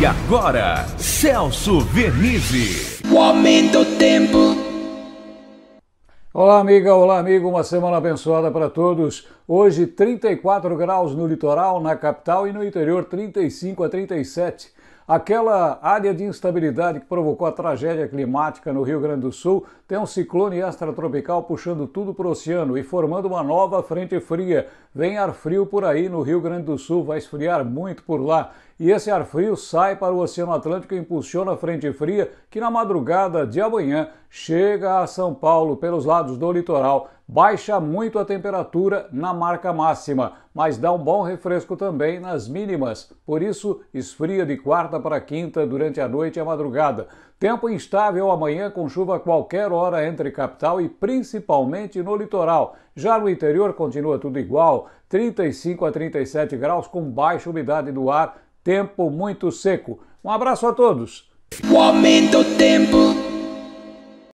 E agora, Celso Vernizzi. O aumento do tempo. Olá, amiga, olá, amigo. Uma semana abençoada para todos. Hoje, 34 graus no litoral, na capital e no interior, 35 a 37. Aquela área de instabilidade que provocou a tragédia climática no Rio Grande do Sul tem um ciclone extratropical puxando tudo para o oceano e formando uma nova frente fria. Vem ar frio por aí no Rio Grande do Sul, vai esfriar muito por lá. E esse ar frio sai para o Oceano Atlântico e impulsiona a frente fria que na madrugada de amanhã chega a São Paulo pelos lados do litoral, baixa muito a temperatura na marca máxima, mas dá um bom refresco também nas mínimas. Por isso, esfria de quarta para quinta durante a noite e a madrugada. Tempo instável amanhã com chuva a qualquer hora entre capital e principalmente no litoral. Já no interior continua tudo igual, 35 a 37 graus com baixa umidade do ar, tempo muito seco. Um abraço a todos. O aumento tempo